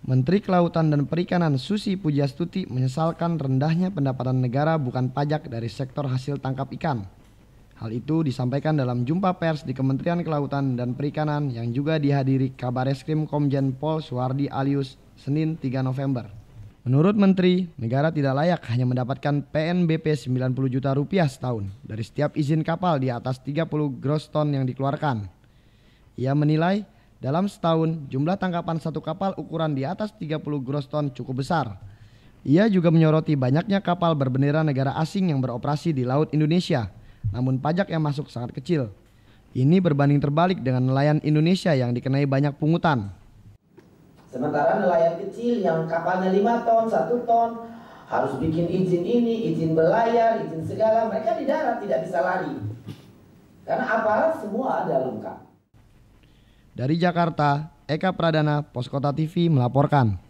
Menteri Kelautan dan Perikanan Susi Pujastuti menyesalkan rendahnya pendapatan negara bukan pajak dari sektor hasil tangkap ikan. Hal itu disampaikan dalam jumpa pers di Kementerian Kelautan dan Perikanan yang juga dihadiri Kabareskrim Komjen Pol Suwardi Alius Senin 3 November. Menurut Menteri, negara tidak layak hanya mendapatkan PNBP 90 juta rupiah setahun dari setiap izin kapal di atas 30 gross ton yang dikeluarkan. Ia menilai dalam setahun, jumlah tangkapan satu kapal ukuran di atas 30 gross ton cukup besar. Ia juga menyoroti banyaknya kapal berbendera negara asing yang beroperasi di laut Indonesia, namun pajak yang masuk sangat kecil. Ini berbanding terbalik dengan nelayan Indonesia yang dikenai banyak pungutan. Sementara nelayan kecil yang kapalnya 5 ton, 1 ton, harus bikin izin ini, izin berlayar, izin segala, mereka di darat tidak bisa lari. Karena aparat semua ada lengkap. Dari Jakarta, Eka Pradana, Poskota TV melaporkan.